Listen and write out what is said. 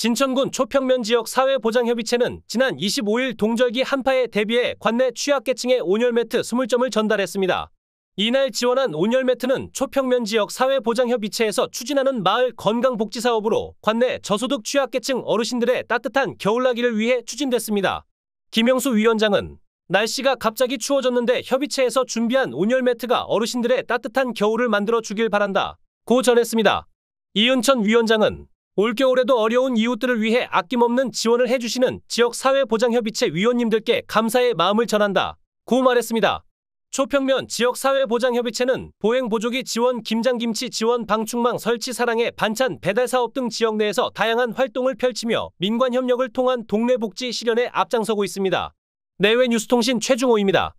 진천군 초평면 지역 사회보장협의체는 지난 25일 동절기 한파에 대비해 관내 취약계층에 온열 매트 20점을 전달했습니다. 이날 지원한 온열 매트는 초평면 지역 사회보장협의체에서 추진하는 마을 건강복지사업으로 관내 저소득 취약계층 어르신들의 따뜻한 겨울나기를 위해 추진됐습니다. 김영수 위원장은 날씨가 갑자기 추워졌는데 협의체에서 준비한 온열 매트가 어르신들의 따뜻한 겨울을 만들어 주길 바란다. 고 전했습니다. 이은천 위원장은 올겨울에도 어려운 이웃들을 위해 아낌없는 지원을 해주시는 지역사회보장협의체 위원님들께 감사의 마음을 전한다. 고 말했습니다. 초평면 지역사회보장협의체는 보행보조기 지원, 김장김치 지원, 방충망 설치 사랑의 반찬 배달 사업 등 지역 내에서 다양한 활동을 펼치며 민관 협력을 통한 동네 복지 실현에 앞장서고 있습니다. 내외 뉴스통신 최중호입니다.